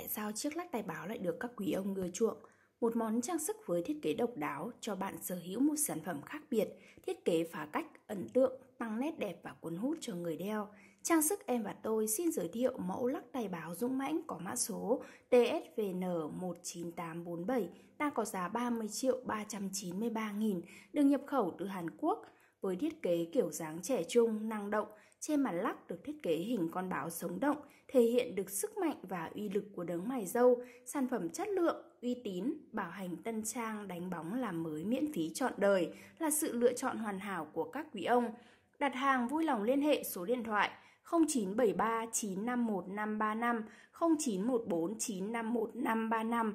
tại sao chiếc lắc tay báo lại được các quý ông ưa chuộng. Một món trang sức với thiết kế độc đáo cho bạn sở hữu một sản phẩm khác biệt, thiết kế phá cách, ấn tượng, tăng nét đẹp và cuốn hút cho người đeo. Trang sức em và tôi xin giới thiệu mẫu lắc tay báo dũng mãnh có mã số TSVN 19847 đang có giá 30 triệu 393 nghìn, được nhập khẩu từ Hàn Quốc với thiết kế kiểu dáng trẻ trung, năng động, trên mặt lắc được thiết kế hình con báo sống động, thể hiện được sức mạnh và uy lực của đấng mày dâu, sản phẩm chất lượng, uy tín, bảo hành tân trang đánh bóng làm mới miễn phí trọn đời là sự lựa chọn hoàn hảo của các quý ông. Đặt hàng vui lòng liên hệ số điện thoại 0973 951 535, 0914 951 535